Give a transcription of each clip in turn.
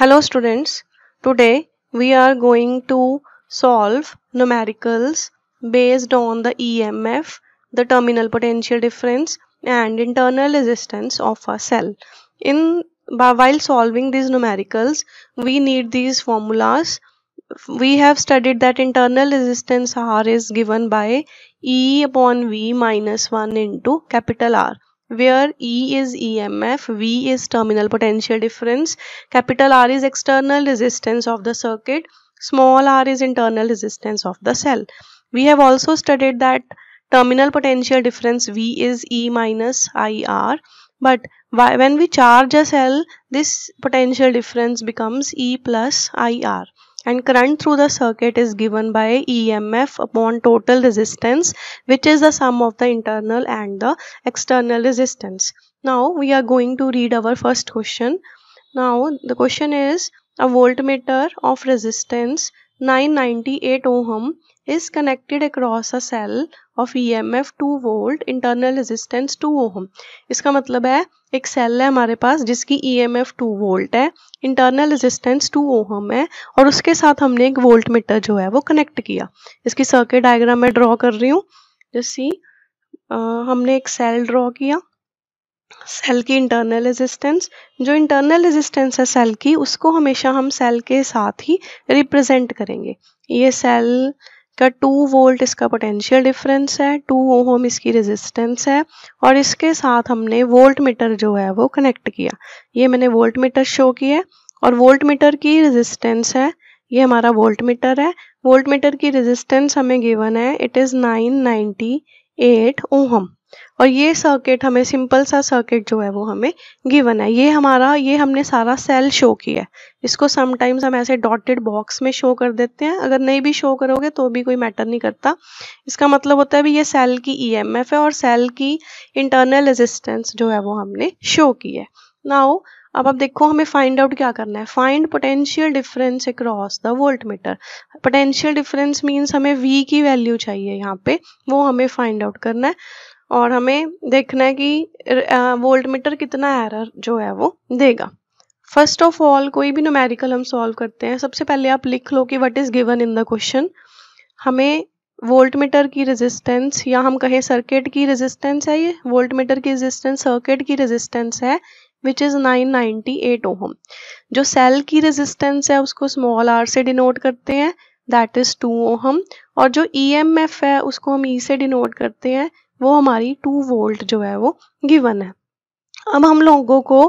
Hello students, today we are going to solve numericals based on the EMF, the terminal potential difference and internal resistance of a cell. In While solving these numericals, we need these formulas. We have studied that internal resistance R is given by E upon V minus 1 into capital R where E is EMF, V is terminal potential difference, capital R is external resistance of the circuit, small r is internal resistance of the cell. We have also studied that terminal potential difference V is E minus IR but when we charge a cell this potential difference becomes E plus IR. and current through the circuit is given by EMF upon total resistance which is the sum of the internal and the external resistance. Now we are going to read our first question. Now the question is a voltmeter of resistance 998 ohm is connected across a cell of EMF 2 volt internal resistance 2 ohm. iska matlab hai एक cell है हमारे पास जिसकी E M F two volt है internal resistance two ohm है और उसके साथ हमने एक वोल्ट मीटर जो है वो कनेक्ट किया इसकी सर्किट डायग्राम मैं ड्रॉ कर रही हूँ जैसे हमने एक सेल ड्रॉ किया सेल की इंटरनल रेजिस्टेंस जो इंटरनल रेजिस्टेंस है सेल की उसको हमेशा हम सेल के साथ ही रिप्रेजेंट करेंगे ये सेल का टू वोल्ट इसका पोटेंशियल डिफरेंस है टू ओम इसकी रेजिस्टेंस है और इसके साथ हमने वोल्ट मीटर जो है वो कनेक्ट किया ये मैंने वोल्ट मीटर शो किया और वोल्ट मीटर की रेजिस्टेंस है ये हमारा वोल्ट मीटर है वोल्ट मीटर की रेजिस्टेंस हमें गिवन है it is nine ninety eight ohm और ये सर्किट हमें सिंपल सा सर्किट जो है वो हमें गिवन है ये हमारा ये हमने सारा सेल शो किया है इसको समटाइम्स हम ऐसे डॉटेड बॉक्स में शो कर देते हैं अगर नहीं भी शो करोगे तो भी कोई मैटर नहीं करता इसका मतलब होता है भी ये सेल की ईएमएफ e है और सेल की इंटरनल रेजिस्टेंस जो है वो हमने शो की है नाउ अब आप देखो हमें फाइंड आउट क्या करना है find potential difference across the voltmeter potential difference means हमें वी की वैल्यू चाहिए यहाँ पे वो हमें फाइंड आउट करना है और हमें देखना है कि वोल्ट मीटर कितना एरर जो है वो देगा फर्स्ट ऑफ ऑल कोई भी नोमेरिकल हम सॉल्व करते हैं सबसे पहले आप लिख लो कि what is given in the question हमें वोल्ट मीटर की रेजिस्टेंस या हम कहें सर्किट की रेजिस्टेंस है ये वोल्ट मीटर की रेजिस्टेंस सर्किट की रेजिस्टेंस है विच इज़ 998 ओहम जो सेल की रेजिस्टेंस है उसको स्मॉल आर से डिनोट करते हैं दैट इज़ टू ओहम और जो ई एम एफ है उसको हम ई e से डिनोट करते हैं वो हमारी टू वोल्ट जो है वो गिवन है अब हम लोगों को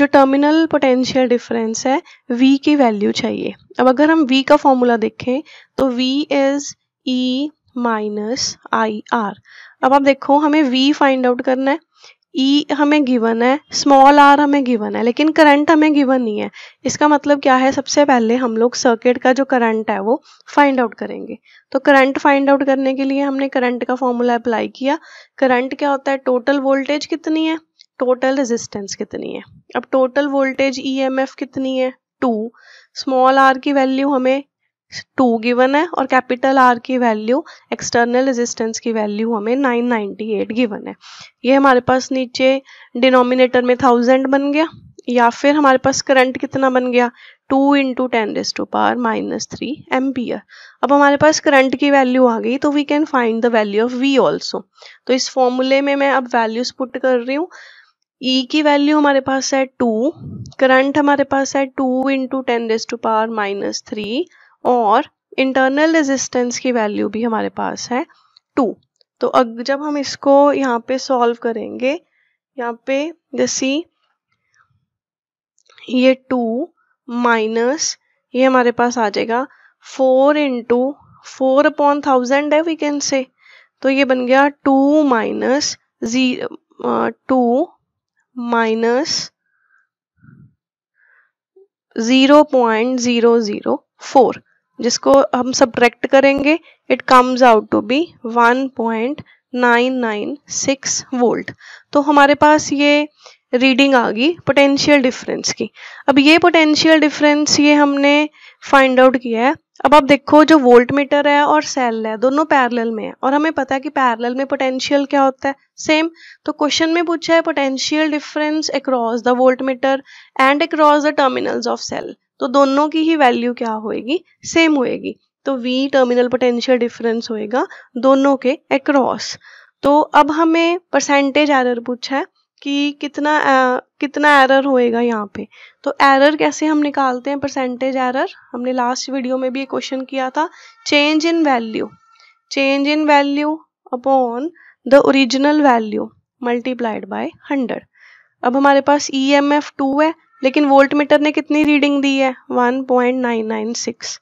जो टर्मिनल पोटेंशियल डिफरेंस है V की वैल्यू चाहिए अब अगर हम V का फॉर्मूला देखें तो V is E minus I R अब आप देखो हमें V फाइंड आउट करना है ई e हमें गिवन है स्मॉल आर हमें गिवन है लेकिन करंट हमें गिवन नहीं है इसका मतलब क्या है सबसे पहले हम लोग सर्किट का जो करंट है वो फाइंड आउट करेंगे तो करंट फाइंड आउट करने के लिए हमने करंट का फॉर्मूला अप्लाई किया करंट क्या होता है टोटल वोल्टेज कितनी है टोटल रेजिस्टेंस कितनी है अब टोटल वोल्टेज ई कितनी है टू स्मॉल आर की वैल्यू हमें टू गिवन है और कैपिटल आर की वैल्यू एक्सटर्नल रेजिस्टेंस की वैल्यू हमें 998 गिवन है ये हमारे पास नीचे डिनोमिनेटर में थाउजेंड बन गया या फिर हमारे पास करंट कितना बन गया two into ten raise to power minus three M अब हमारे पास करंट की वैल्यू आ गई तो we can find the value of V also तो इस फॉर्मूले में मैं अब वैल्यूज पुट कर रही हूँ ई e की वैल्यू हमारे पास है टू करंट हमारे पास है two into ten raise to power minus three और इंटरनल रेजिस्टेंस की वैल्यू भी हमारे पास है टू तो अग, जब हम इसको यहाँ पे सॉल्व करेंगे यहाँ पे जैसी ये टू माइनस ये हमारे पास आ जाएगा four into four upon thousand है वी कैन से तो ये बन गया टू माइनस जी two minus zero point zero zero four जिसको हम सब्ट्रैक्ट करेंगे it comes out to be 1.996 volt तो हमारे पास ये रीडिंग आ गई पोटेंशियल डिफरेंस की अब ये पोटेंशियल डिफरेंस ये हमने फाइंड आउट किया है अब आप देखो जो वोल्ट मीटर है और सेल है दोनों पैरेलल में है और हमें पता है कि पैरेलल में पोटेंशियल क्या होता है सेम तो क्वेश्चन में पूछा है potential difference across the voltmeter and across the terminals of cell तो दोनों की ही वैल्यू क्या होएगी सेम होएगी तो V टर्मिनल पोटेंशियल डिफरेंस होएगा दोनों के अक्रॉस तो अब हमें परसेंटेज एरर पूछा है कि कितना आ, कितना एरर होएगा यहाँ पे तो एरर कैसे हम निकालते हैं परसेंटेज एरर हमने लास्ट वीडियो में भी एक क्वेश्चन किया था change in value change in value upon the original value multiplied by hundred अब हमारे पास ई एम एफ टू है लेकिन वोल्ट मीटर ने कितनी रीडिंग दी है 1.996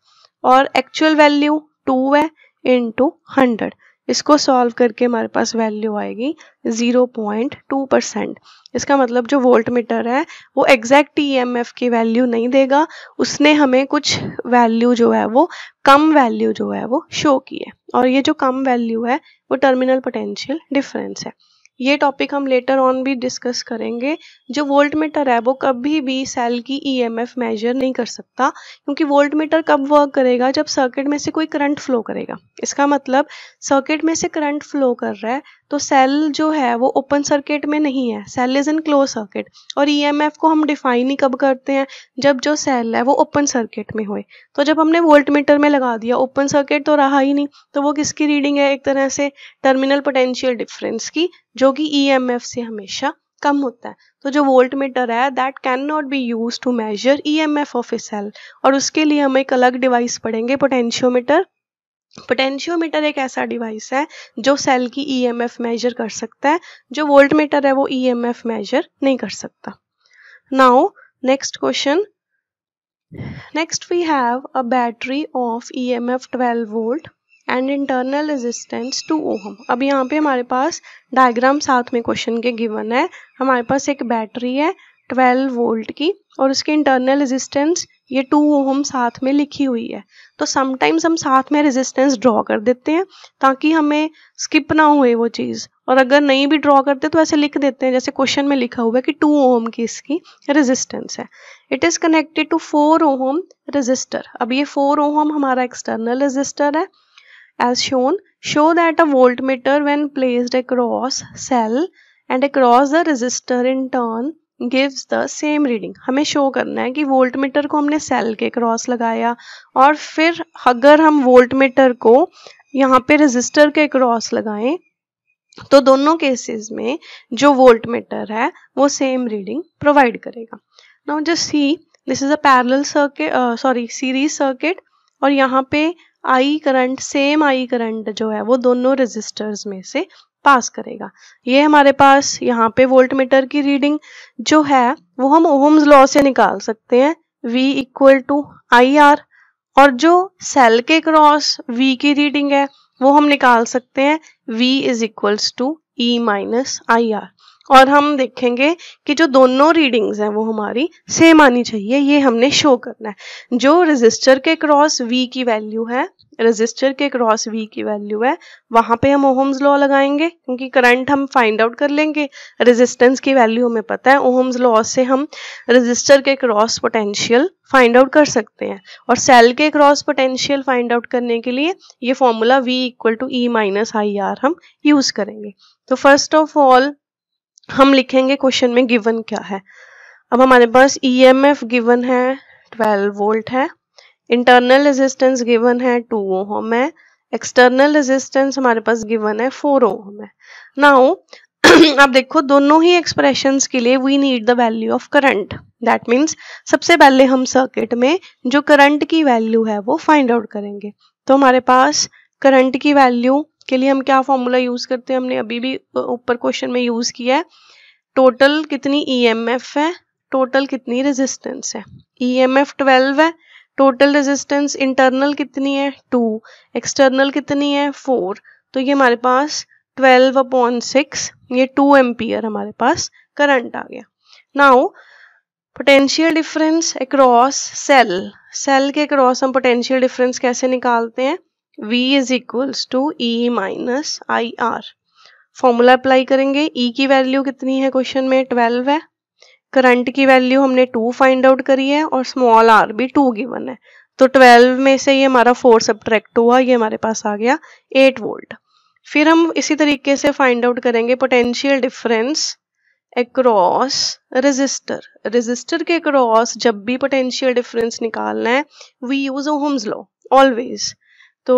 और एक्चुअल वैल्यू 2 है इनटू 100 इसको सॉल्व करके हमारे पास वैल्यू आएगी 0.2 परसेंट इसका मतलब जो वोल्ट मीटर है वो एग्जैक्ट ईएमएफ e की वैल्यू नहीं देगा उसने हमें कुछ वैल्यू जो है वो कम वैल्यू जो है वो शो की है और ये जो कम वैल्यू है वो टर्मिनल पोटेंशियल डिफरेंस है ये टॉपिक हम लेटर ऑन भी डिस्कस करेंगे जो वोल्ट मीटर है वो कभी भी सेल की ईएमएफ e मेजर नहीं कर सकता क्योंकि वोल्ट मीटर कब वर्क करेगा जब सर्किट में से कोई करंट फ्लो करेगा इसका मतलब सर्किट में से करंट फ्लो कर रहा है तो सेल जो है वो ओपन सर्किट में नहीं है cell is in close circuit और ईएमएफ e को हम डिफाइन ही कब करते हैं जब जो सेल है वो ओपन सर्किट में होए तो जब हमने वोल्ट मीटर में लगा दिया ओपन सर्किट तो रहा ही नहीं तो वो किसकी रीडिंग है एक तरह से टर्मिनल पोटेंशियल डिफरेंस की जो कि ईएमएफ e से हमेशा कम होता है तो जो वोल्ट मीटर है that can not be use to measure E M F of a cell और उसके लिए हम एक अलग डिवाइस पढ़ेंगे पोटेंशियोमीटर पोटेंशियोमीटर एक ऐसा डिवाइस है जो सेल की ईएमएफ e मेजर कर सकता है जो वोल्ट मीटर है वो ईएमएफ e मेजर नहीं कर सकता now next question next we have a battery of EMF 12 volt and internal resistance two ohm अब यहाँ पे हमारे पास डायग्राम साथ में क्वेश्चन के गिवन है हमारे पास एक बैटरी है 12 वोल्ट की और उसकी इंटरनल रेजिस्टेंस ये टू ओम साथ में लिखी हुई है तो समटाइम्स हम साथ में रेजिस्टेंस ड्रॉ कर देते हैं ताकि हमें स्किप ना हुए वो चीज़ और अगर नहीं भी ड्रॉ करते तो ऐसे लिख देते हैं जैसे क्वेश्चन में लिखा हुआ है कि टू ओम की इसकी रेजिस्टेंस है it is connected to four ohm resistor अब ये फोर ओम हमारा एक्सटर्नल रजिस्टर है as shown show that a voltmeter when placed across cell and across the resistor in turn gives the same reading हमें show करना है कि volt meter को हमने सेल के क्रॉस लगाया और फिर अगर हम वोल्ट मीटर को यहाँ पे रजिस्टर के क्रॉस लगाएं तो दोनों केसेस में जो वोल्ट मीटर है वो सेम रीडिंग प्रोवाइड करेगा now just see this is a parallel circuit sorry series circuit और यहाँ पे I current same I current जो है वो दोनों रजिस्टर्स में से पास करेगा ये हमारे पास यहाँ पे वोल्ट मीटर की रीडिंग जो है वो हम ओम्स लॉ से निकाल सकते हैं V equal to I R और जो सेल के क्रॉस V की रीडिंग है वो हम निकाल सकते हैं V is equals to E minus I R और हम देखेंगे कि जो दोनों रीडिंग्स हैं वो हमारी सेम आनी चाहिए ये हमने शो करना है जो रजिस्टर के क्रॉस वी की वैल्यू है रजिस्टर के क्रॉस वी की वैल्यू है वहां पे हम ओहम्स लॉ लगाएंगे क्योंकि करंट हम फाइंड आउट कर लेंगे रेजिस्टेंस की वैल्यू हमें पता है ओहम्स लॉ से हम रजिस्टर के क्रॉस पोटेंशियल फाइंड आउट कर सकते हैं और सेल के क्रॉस पोटेंशियल फाइंड आउट करने के लिए ये formula V equal to E minus I R हम यूज करेंगे तो फर्स्ट ऑफ ऑल हम लिखेंगे क्वेश्चन में गिवन क्या है अब हमारे पास ईएमएफ e गिवन है 12 वोल्ट है इंटरनल रेजिस्टेंस गिवन है 2 ओम है एक्सटर्नल रेजिस्टेंस हमारे पास गिवन है 4 ओम है नाउ आप देखो दोनों ही एक्सप्रेशंस के लिए we need the value of current that means सबसे पहले हम सर्किट में जो करंट की वैल्यू है वो फाइंड आउट करेंगे तो हमारे पास करंट की वैल्यू के लिए हम क्या फॉर्मूला यूज़ करते हैं हमने अभी भी ऊपर क्वेश्चन में यूज़ किया है टोटल कितनी एफ e है टोटल कितनी रेजिस्टेंस है एफ e 12 है टोटल रेजिस्टेंस इंटरनल कितनी है टू एक्सटर्नल कितनी है फोर तो ये हमारे पास ट्वेल्व अपॉन सिक्स ये टू एम्पियर हमारे पास करंट आ गया now potential difference across cell cell के अक्रॉस हम पोटेंशियल डिफरेंस कैसे निकालते हैं V is equals to E minus I R formula apply करेंगे ई e की वैल्यू कितनी है क्वेश्चन में ट्वेल्व है करंट की वैल्यू हमने टू फाइंड आउट करी है और स्मॉल आर भी टू गिवन है तो ट्वेल्व में से ये हमारा फोर सब्ट्रैक्ट हुआ ये हमारे पास आ गया एट वोल्ट फिर हम इसी तरीके से फाइंड आउट करेंगे potential difference across resistor resistor के अक्रॉस जब भी पोटेंशियल डिफरेंस निकालना है we use Ohm's law always तो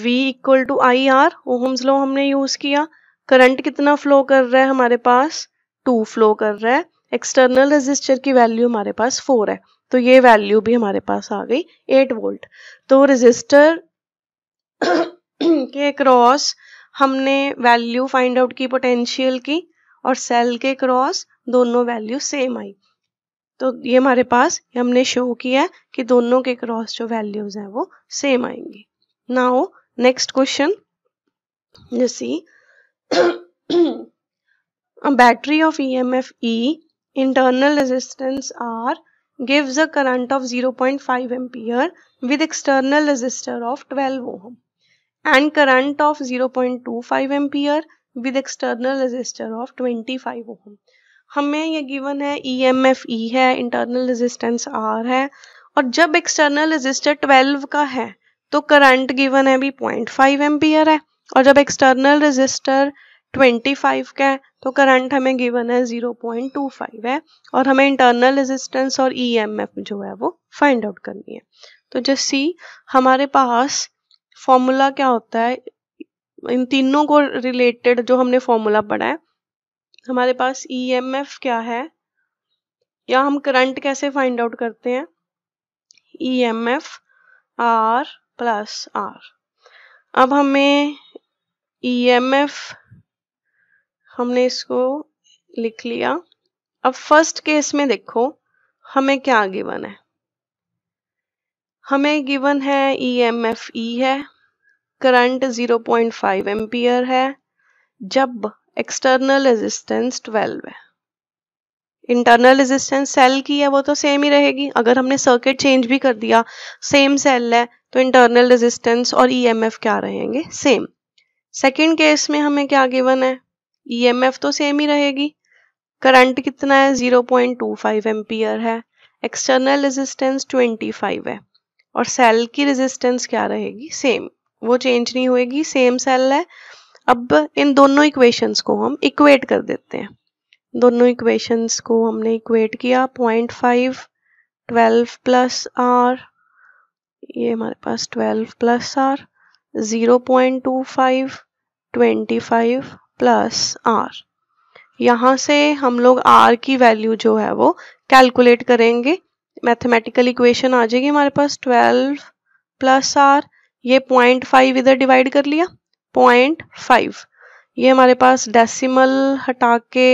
V equal to I R Ohm's law हमने यूज किया करंट कितना फ्लो कर रहा है हमारे पास टू फ्लो कर रहा है एक्सटर्नल रजिस्टर की वैल्यू हमारे पास फोर है तो ये वैल्यू भी हमारे पास आ गई एट वोल्ट तो रजिस्टर के क्रॉस हमने वैल्यू फाइंड आउट की पोटेंशियल की और सेल के क्रॉस दोनों वैल्यू सेम आई तो ये हमारे पास हमने शो किया कि दोनों के क्रॉस जो वैल्यूज हैं वो सेम आएंगी now next question you see a battery of emf e internal resistance r gives a current of 0.5 ampere with external resistor of 12 ohm and current of 0.25 ampere with external resistor of 25 ohm हमें ये given है ई M F E है internal resistance R है और जब external register 12 का है तो करंट गिवन है भी पॉइंट फाइव है और जब एक्सटर्नल रजिस्टर 25 का है तो करंट हमें गिवन है 0.25 है और हमें इंटरनल रेजिस्टेंस और ई e जो है वो फाइंड आउट करनी है तो जो सी हमारे पास फॉर्मूला क्या होता है इन तीनों को रिलेटेड जो हमने फॉर्मूला पढ़ा है हमारे पास ई e क्या है या हम करंट कैसे फाइंड आउट करते हैं E M F R plus R अब हमें ईएमएफ e हमने इसको लिख लिया अब फर्स्ट केस में देखो हमें क्या गिवन है हमें गिवन है ई एम एफ ई है करंट 0.5 पॉइंट एम्पियर है जब एक्सटर्नल रेजिस्टेंस 12 है इंटरनल रेजिस्टेंस सेल की है वो तो सेम ही रहेगी अगर हमने सर्किट चेंज भी कर दिया सेम सेल है तो इंटरनल रेजिस्टेंस और एफ e क्या रहेंगे सेम सेकेंड केस में हमें क्या गिवन है एफ e तो सेम ही रहेगी करंट कितना है 0.25 पॉइंट है एक्सटर्नल रेजिस्टेंस 25 है और सेल की रेजिस्टेंस क्या रहेगी सेम वो चेंज नहीं होएगी सेम सेल है अब इन दोनों इक्वेशंस को हम इक्वेट कर देते हैं दोनों इक्वेशंस को हमने इक्वेट किया 0.5 12 प्लस आर ये हमारे पास twelve plus R zero point two five twenty five plus R यहाँ से हम लोग आर की वैल्यू जो है वो कैलकुलेट करेंगे मैथमेटिकल इक्वेशन आ जाएगी हमारे पास ट्वेल्व प्लस आर ये पॉइंट फाइव इधर डिवाइड कर लिया पॉइंट फाइव ये हमारे पास डेसिमल हटा के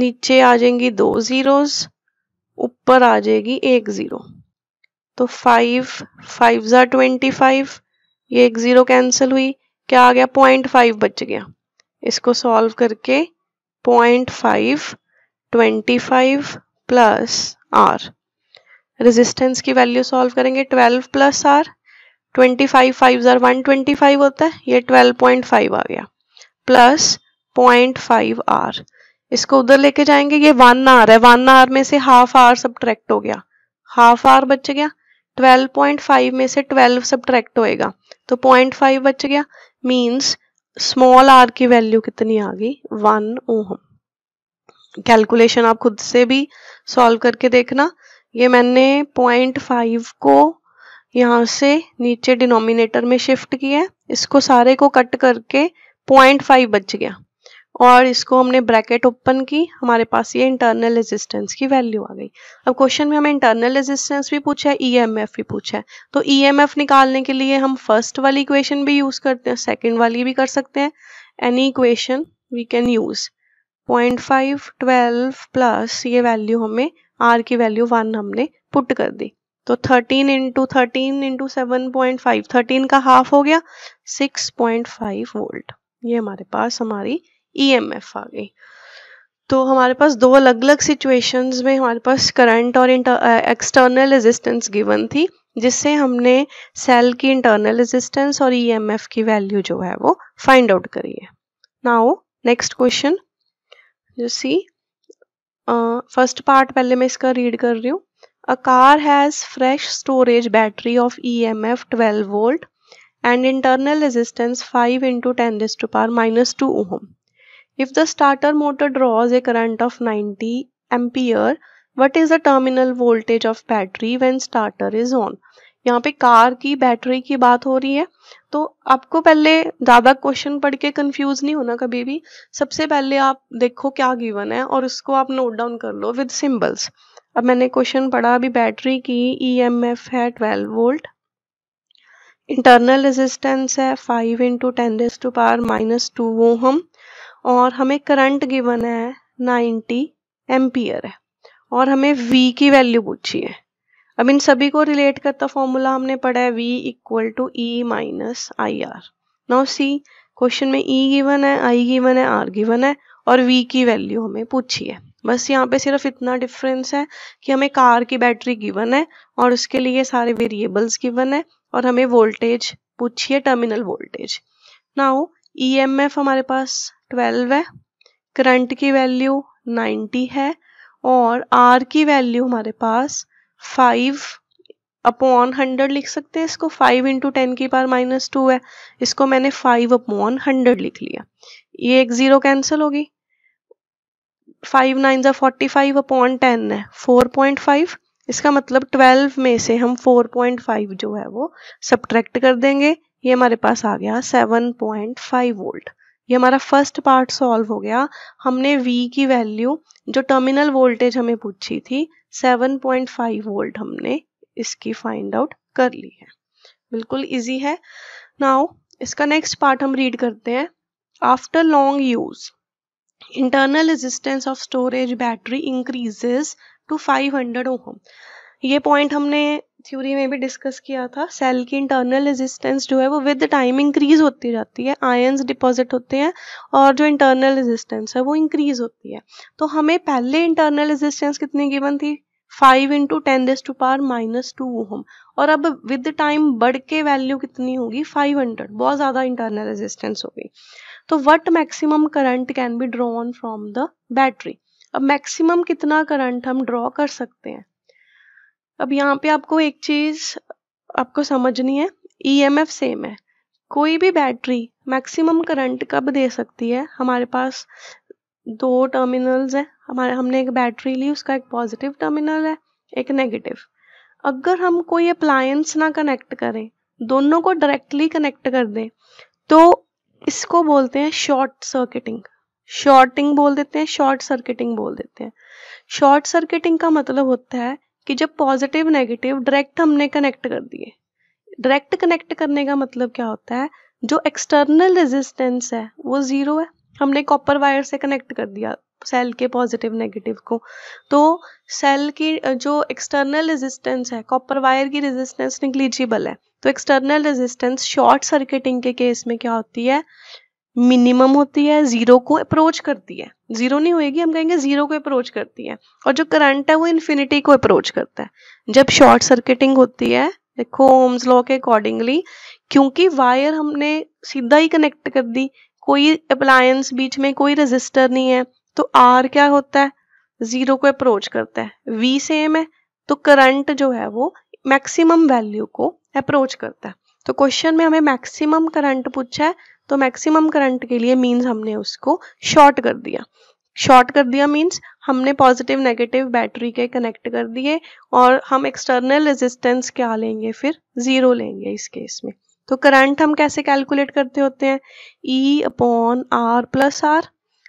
नीचे आ जाएंगी दो ज़ीरोज़ ऊपर आ जाएगी एक ज़ीरो तो फाइव फाइव ज़ा ट्वेंटी फाइव ये एक ज़ीरो कैंसिल हुई क्या आ गया पॉइंट फाइव बच गया इसको सॉल्व करके point five twenty five plus R resistance की वैल्यू सॉल्व करेंगे twelve plus R twenty five five ज़ार वन ट्वेंटी फाइव होता है ये ट्वेल्व पॉइंट फाइव आ गया प्लस पॉइंट फाइव आर इसको उधर लेके जाएंगे ये वन आर है वन आर में से हाफ आर सब्ट्रैक्ट हो गया हाफ आर बच गया ट्वेल्व पॉइंट फाइव में से ट्वेल्व सब्ट्रैक्ट होएगा तो पॉइंट फाइव बच गया मीन्स स्मॉल आर की वैल्यू कितनी आ गई वन ओहम कैलकुलेशन आप खुद से भी सॉल्व करके देखना ये मैंने पॉइंट फाइव को यहाँ से नीचे डिनोमिनेटर में शिफ्ट किया इसको सारे को कट करके पॉइंट फाइव बच गया और इसको हमने ब्रैकेट ओपन की हमारे पास ये इंटरनल रेजिस्टेंस की वैल्यू आ गई अब क्वेश्चन में हमें इंटरनल रेजिस्टेंस भी पूछा है ईएमएफ e भी पूछा है तो ईएमएफ e निकालने के लिए हम फर्स्ट वाली इक्वेशन भी यूज़ करते हैं सेकेंड वाली भी कर सकते हैं any equation we can use point five twelve plus ये वैल्यू हमें आर की वैल्यू वन हमने पुट कर दी तो thirteen into thirteen into seven point five thirteen का हाफ हो गया सिक्स पॉइंट फाइव वोल्ट ये हमारे पास हमारी ईएमएफ e आ गई तो हमारे पास दो अलग अलग सिचुएशंस में हमारे पास करंट और एक्सटर्नल रेजिस्टेंस गिवन थी जिससे हमने सेल की इंटरनल रेजिस्टेंस और ईएमएफ e की वैल्यू जो है वो फाइंड आउट करी है नाउ नेक्स्ट क्वेश्चन जो सी फर्स्ट पार्ट पहले मैं इसका रीड कर रही हूँ a car has fresh storage battery of E M F twelve volt and internal resistance five into ten डिस पार minus two ohm If the starter motor draws a current of 90 ampere, what is the terminal voltage of battery when starter is on? यहाँ पे car की battery की बात हो रही है तो आपको पहले ज़्यादा क्वेश्चन पढ़ के कंफ्यूज नहीं होना कभी भी सबसे पहले आप देखो क्या गिवन है और उसको आप नोट डाउन कर लो विद सिंबल्स अब मैंने क्वेश्चन पढ़ा अभी बैटरी की ईएमएफ e है 12 वोल्ट इंटरनल रेजिस्टेंस है 5 into ten raise to power minus two वो हम और हमें करंट गिवन है 90 एम्पियर है और हमें V की वैल्यू पूछी है अब इन सभी को रिलेट करता फॉर्मूला हमने पढ़ा है V equal to E minus I R now see question में E गिवन है I गिवन है R गिवन है और V की वैल्यू हमें पूछी है बस यहाँ पे सिर्फ इतना डिफरेंस है कि हमें कार की बैटरी गिवन है और उसके लिए सारे वेरिएबल्स गिवन है और हमें वोल्टेज पूछी है टर्मिनल वोल्टेज नाउ ई हमारे पास ट्वेल्व है करंट की वैल्यू नाइन्टी है और आर की वैल्यू हमारे पास फाइव अपॉन हंड्रेड लिख सकते हैं इसको फाइव इंटू टेन की पार माइनस टू है इसको मैंने फाइव अपॉन हंड्रेड लिख लिया ये एक ज़ीरो कैंसिल होगी फाइव नाइन ज़ा फोर्टी फाइव अपॉन टेन है फोर पॉइंट फाइव इसका मतलब ट्वेल्व में से हम फोर पॉइंट फाइव जो है वो सब्ट्रैक्ट कर देंगे ये हमारे पास आ गया सेवन पॉइंट फाइव वोल्ट ये हमारा फर्स्ट पार्ट सॉल्व हो गया हमने V की वैल्यू जो टर्मिनल वोल्टेज हमें पूछी थी 7.5 वोल्ट हमने इसकी फाइंड आउट कर ली है बिल्कुल इजी है नाउ इसका नेक्स्ट पार्ट हम रीड करते हैं after long use internal resistance of storage battery increases to 500 ohm ये पॉइंट हमने थ्योरी में भी डिस्कस किया था सेल की इंटरनल रेजिस्टेंस जो है वो विद टाइम इंक्रीज होती जाती है आयंस डिपॉजिट होते हैं और जो इंटरनल रेजिस्टेंस है वो इंक्रीज होती है तो हमें पहले इंटरनल रेजिस्टेंस कितनी गिवन थी five into ten raise to power minus two हम और अब विद टाइम बढ़ के वैल्यू कितनी होगी फाइव हंड्रेड बहुत ज़्यादा इंटरनल रेजिस्टेंस हो गई तो what maximum current can be drawn from the battery अब मैक्सिमम कितना करंट हम ड्रॉ कर सकते हैं अब यहाँ पे आपको एक चीज आपको समझनी है ईएमएफ e सेम है कोई भी बैटरी मैक्सिमम करंट कब दे सकती है हमारे पास दो टर्मिनल्स हैं हमारे हमने एक बैटरी ली उसका एक पॉजिटिव टर्मिनल है एक नेगेटिव अगर हम कोई अप्लायंस ना कनेक्ट करें दोनों को डायरेक्टली कनेक्ट कर दें तो इसको बोलते हैं शॉर्ट सर्किटिंग शॉर्टिंग बोल देते हैं शॉर्ट सर्किटिंग बोल देते हैं शॉर्ट सर्किटिंग का मतलब होता है कि जब पॉजिटिव नेगेटिव डायरेक्ट हमने कनेक्ट कर दिए डायरेक्ट कनेक्ट करने का मतलब क्या होता है जो एक्सटर्नल रेजिस्टेंस है वो ज़ीरो है हमने कॉपर वायर से कनेक्ट कर दिया सेल के पॉजिटिव नेगेटिव को तो सेल की जो एक्सटर्नल रेजिस्टेंस है कॉपर वायर की रेजिस्टेंस निगलिजिबल है तो एक्सटर्नल रेजिस्टेंस शॉर्ट सर्किटिंग के केस में क्या होती है मिनिमम होती है जीरो को अप्रोच करती है जीरो नहीं होएगी हम कहेंगे जीरो को अप्रोच करती है और जो करंट है वो इन्फिनिटी को अप्रोच करता है जब शॉर्ट सर्किटिंग होती है देखो ओम्स लॉ के अकॉर्डिंगली क्योंकि वायर हमने सीधा ही कनेक्ट कर दी कोई अप्लायंस बीच में कोई रजिस्टर नहीं है तो आर क्या होता है जीरो को अप्रोच करता है वी सेम है तो करंट जो है वो मैक्सिमम वैल्यू को अप्रोच करता है तो क्वेश्चन में हमें मैक्सिमम करंट पूछा है तो मैक्सिमम करंट के लिए मीन्स हमने उसको शॉर्ट कर दिया शॉर्ट कर दिया मीन्स हमने पॉजिटिव नेगेटिव बैटरी के कनेक्ट कर दिए और हम एक्सटर्नल रेजिस्टेंस क्या लेंगे फिर ज़ीरो लेंगे इस केस में तो करंट हम कैसे कैलकुलेट करते होते हैं E upon R plus R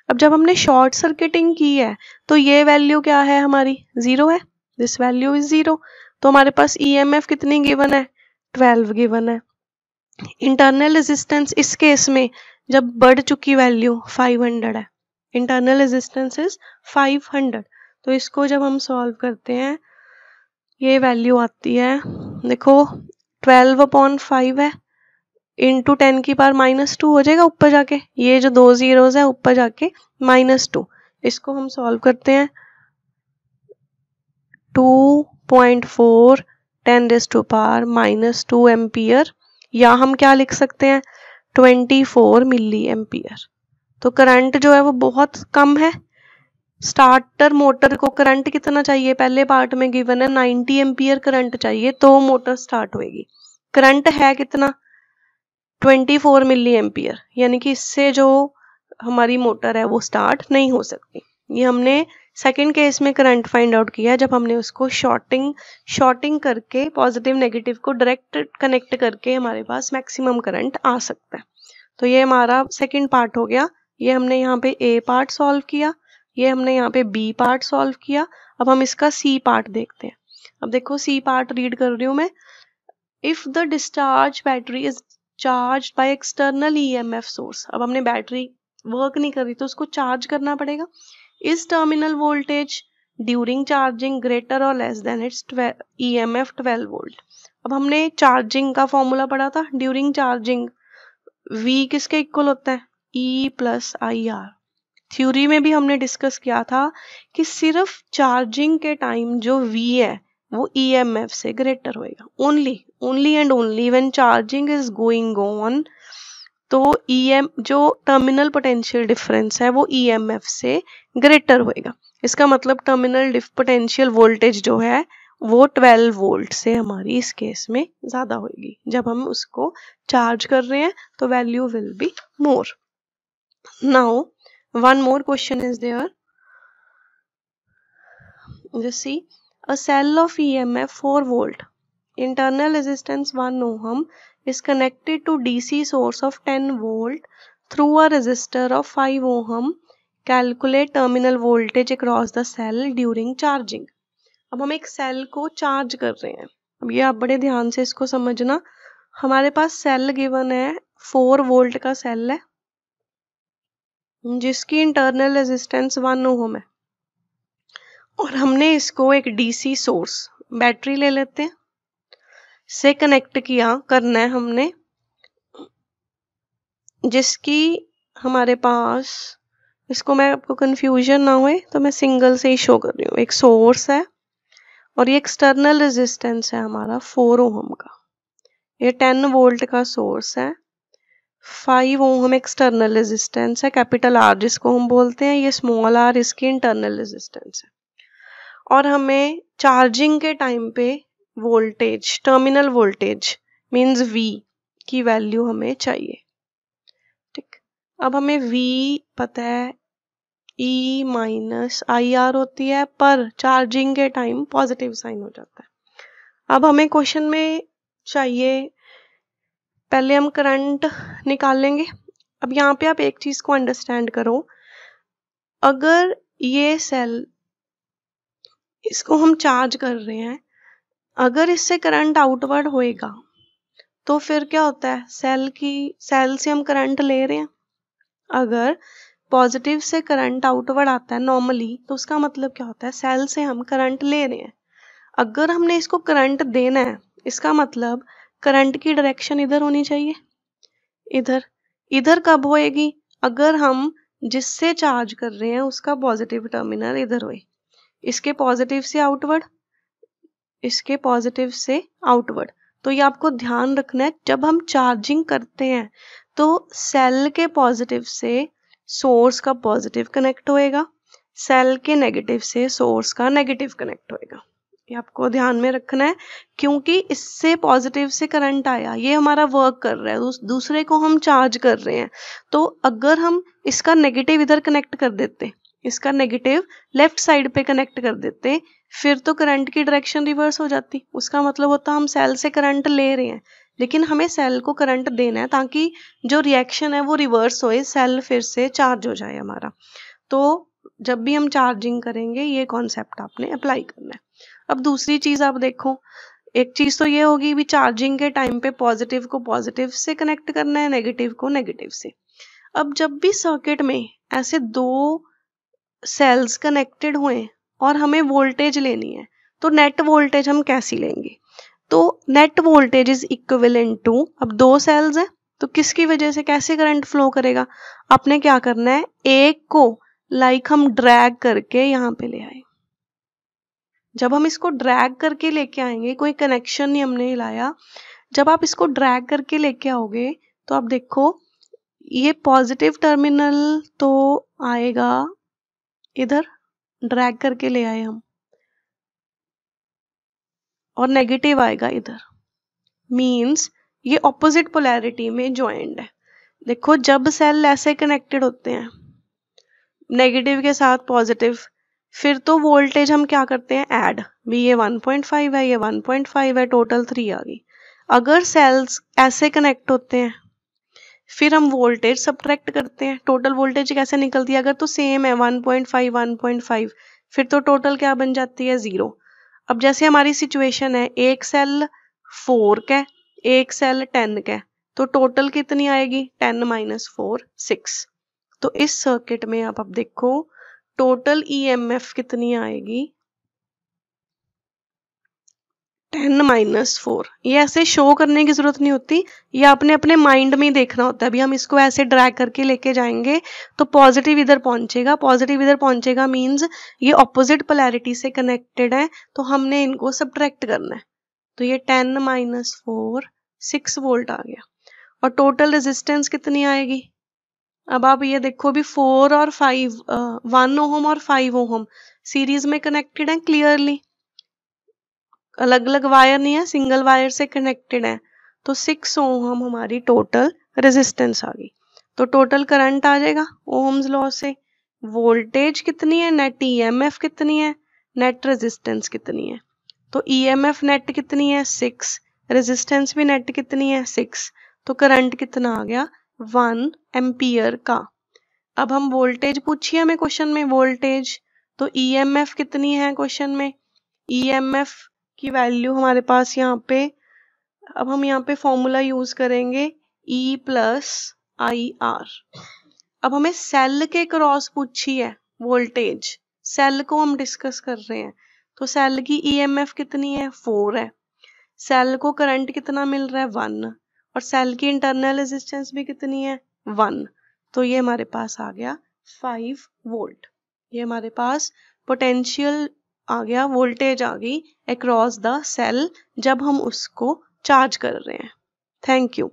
अब जब हमने शॉर्ट सर्किटिंग की है तो ये वैल्यू क्या है हमारी ज़ीरो है दिस वैल्यू इज़ ज़ीरो तो हमारे पास ई e कितनी गिवन है ट्वेल्व गिवन है इंटरनल रेजिस्टेंस इस केस में जब बढ़ चुकी वैल्यू 500 है इंटरनल रेजिस्टेंस इज 500 तो इसको जब हम सॉल्व करते हैं ये वैल्यू आती है देखो 12 अपॉन फाइव है इंटू टेन की पार माइनस टू हो जाएगा ऊपर जाके ये जो दो जीरोज है ऊपर जाके माइनस टू इसको हम सॉल्व करते हैं two point four ten raise to power minus two ampere या हम क्या लिख सकते हैं 24 मिली एम्पियर तो करंट जो है वो बहुत कम है स्टार्टर मोटर को करंट कितना चाहिए पहले पार्ट में गिवन है 90 एम्पियर करंट चाहिए तो मोटर स्टार्ट होगी करंट है कितना 24 मिली एम्पियर यानी कि इससे जो हमारी मोटर है वो स्टार्ट नहीं हो सकती ये हमने सेकेंड केस में करंट फाइंड आउट किया जब हमने उसको शॉर्टिंग शॉर्टिंग करके पॉजिटिव नेगेटिव को डायरेक्ट कनेक्ट करके हमारे पास मैक्सिमम करंट आ सकता है तो ये हमारा सेकेंड पार्ट हो गया ये हमने यहाँ पे ए पार्ट सॉल्व किया ये हमने यहाँ पे बी पार्ट सॉल्व किया अब हम इसका सी पार्ट देखते हैं अब देखो सी पार्ट रीड कर रही हूँ मैं if the discharge battery is charge by external E M F source अब हमने बैटरी वर्क नहीं कर रही तो उसको चार्ज करना पड़ेगा terminal voltage during charging greater और less than its E M F twelve volt अब हमने चार्जिंग का फॉर्मूला पढ़ा था ड्यूरिंग चार्जिंग v किसके इक्वल होता है e plus I R theory में भी हमने डिस्कस किया था कि सिर्फ चार्जिंग के टाइम जो v है वो ई एम एफ से ग्रेटर होएगा only only and only when charging is going on तो ई e जो टर्मिनल पोटेंशियल डिफरेंस है वो ई e से ग्रेटर होएगा इसका मतलब टर्मिनल पोटेंशियल वोल्टेज जो है वो 12 वोल्ट से हमारी इस केस में ज़्यादा होगी जब हम उसको चार्ज कर रहे हैं तो value will be more now one more question is there a cell of E M F 4 volt internal resistance one ohm is connected to DC source of ten volt through a resistor of five ohm calculate terminal voltage across the cell during charging अब हम एक cell को charge कर रहे हैं अब ये आप बड़े ध्यान से इसको समझना हमारे पास सेल गिवन है फोर वोल्ट का सेल है जिसकी इंटरनल रेजिस्टेंस वन ओहम है और हमने इसको एक डीसी सोर्स बैटरी ले लेते हैं से कनेक्ट किया करना है हमने जिसकी हमारे पास इसको मैं आपको कन्फ्यूजन ना हुए तो मैं सिंगल से ही शो कर रही हूँ एक सोर्स है और ये एक्सटर्नल रेजिस्टेंस है हमारा फोर ओहम का ये टेन वोल्ट का सोर्स है फाइव ओहम एक्सटर्नल रेजिस्टेंस है कैपिटल आर जिसको हम बोलते हैं ये स्मॉल आर इसकी इंटरनल रेजिस्टेंस है और हमें चार्जिंग के टाइम पे voltage terminal voltage means V की वैल्यू हमें चाहिए ठीक अब हमें V पता है E माइनस आई आर होती है पर चार्जिंग के टाइम पॉजिटिव साइन हो जाता है अब हमें क्वेश्चन में चाहिए पहले हम करंट निकालेंगे अब यहाँ पे आप एक चीज़ को अंडरस्टैंड करो अगर ये सेल इसको हम चार्ज कर रहे हैं अगर इससे करंट आउटवर्ड होएगा तो फिर क्या होता है सेल की सेल से हम करंट ले रहे हैं अगर पॉजिटिव से करंट आउटवर्ड आता है नॉर्मली तो उसका मतलब क्या होता है सेल से हम करंट ले रहे हैं अगर हमने इसको करंट देना है इसका मतलब करंट की डायरेक्शन इधर होनी चाहिए इधर इधर कब होएगी अगर हम जिससे चार्ज कर रहे हैं उसका पॉजिटिव टर्मिनल इधर होए इसके पॉजिटिव से आउटवर्ड इसके पॉजिटिव से आउटवर्ड तो ये आपको ध्यान रखना है जब हम चार्जिंग करते हैं तो सेल के पॉजिटिव से सोर्स का पॉजिटिव कनेक्ट होएगा सेल के नेगेटिव से सोर्स का नेगेटिव कनेक्ट होएगा ये आपको ध्यान में रखना है क्योंकि इससे पॉजिटिव से करंट आया ये हमारा वर्क कर रहा है दूसरे को हम चार्ज कर रहे हैं तो अगर हम इसका नेगेटिव इधर कनेक्ट कर देते इसका नेगेटिव लेफ्ट साइड पे कनेक्ट कर देते फिर तो करंट की डायरेक्शन रिवर्स हो जाती उसका मतलब होता हम सेल से करंट ले रहे हैं लेकिन हमें सेल को करंट देना है ताकि जो रिएक्शन है वो रिवर्स होए सेल फिर से चार्ज हो जाए हमारा तो जब भी हम चार्जिंग करेंगे ये कॉन्सेप्ट आपने अप्लाई करना है अब दूसरी चीज़ आप देखो एक चीज़ तो ये होगी भी चार्जिंग के टाइम पे पॉजिटिव को पॉजिटिव से कनेक्ट करना है नेगेटिव को नेगेटिव से अब जब भी सर्किट में ऐसे दो सेल्स कनेक्टेड हुए और हमें वोल्टेज लेनी है तो नेट वोल्टेज हम कैसी लेंगे तो net voltage is equivalent to अब दो सेल्स हैं तो किसकी वजह से कैसे करंट फ्लो करेगा आपने क्या करना है एक को लाइक like हम ड्रैग करके यहाँ पे ले आए जब हम इसको ड्रैग करके लेके आएंगे कोई कनेक्शन नहीं हमने हिलाया जब आप इसको ड्रैग करके लेके आओगे तो आप देखो ये पॉजिटिव टर्मिनल तो आएगा इधर ड्रैग करके ले आए हम और नेगेटिव आएगा इधर मीन्स ये ऑपोजिट पोलैरिटी में ज्वाइंट है देखो जब सेल ऐसे कनेक्टेड होते हैं नेगेटिव के साथ पॉजिटिव फिर तो वोल्टेज हम क्या करते हैं ऐड भी ये 1.5 है ये 1.5 है टोटल थ्री आ गई अगर सेल्स ऐसे कनेक्ट होते हैं फिर हम वोल्टेज सब्ट्रैक्ट करते हैं टोटल वोल्टेज कैसे निकलती है अगर तो सेम है 1.5 1.5 फिर तो टोटल क्या बन जाती है ज़ीरो अब जैसे हमारी सिचुएशन है एक सेल फोर का एक सेल टेन का तो टोटल कितनी आएगी टेन माइनस फोर सिक्स तो इस सर्किट में आप अब देखो टोटल ईएमएफ e कितनी आएगी टेन माइनस फोर ये ऐसे शो करने की ज़रूरत नहीं होती ये आपने अपने माइंड में ही देखना होता है अभी हम इसको ऐसे ड्रैग करके लेके जाएंगे तो पॉजिटिव इधर पहुंचेगा पॉजिटिव इधर पहुंचेगा मींस ये ऑपोजिट पोलैरिटी से कनेक्टेड है तो हमने इनको सब्ट्रैक्ट करना है तो ये ten minus four six volt आ गया और टोटल रेजिस्टेंस कितनी आएगी अब आप ये देखो भी फोर और फाइव वन ओहम और फाइव ओहम सीरीज में कनेक्टेड है क्लियरली अलग अलग वायर नहीं है सिंगल वायर से कनेक्टेड है तो सिक्स ओम हमारी टोटल रेजिस्टेंस आ गई तो टोटल करंट आ जाएगा ओम्स लॉ से वोल्टेज कितनी है नेट ईएमएफ e कितनी है नेट रेजिस्टेंस कितनी है तो ईएमएफ e नेट कितनी है सिक्स रेजिस्टेंस भी नेट कितनी है सिक्स तो करंट कितना आ गया वन एम्पियर का अब हम वोल्टेज पूछिए हमें क्वेश्चन में वोल्टेज तो ईएमएफ e कितनी है क्वेश्चन में ईएमएफ की वैल्यू हमारे पास यहाँ पे अब हम यहाँ पे फॉर्मूला यूज करेंगे ई प्लस आई आर अब हमें सेल के क्रॉस पूछी है वोल्टेज सेल को हम डिस्कस कर रहे हैं तो सेल की एफ e कितनी है फोर है सेल को करंट कितना मिल रहा है वन और सेल की इंटरनल रेजिस्टेंस भी कितनी है वन तो ये हमारे पास आ गया फाइव वोल्ट ये हमारे पास पोटेंशियल आ गया वोल्टेज आ गई अक्रॉस द सेल जब हम उसको चार्ज कर रहे हैं थैंक यू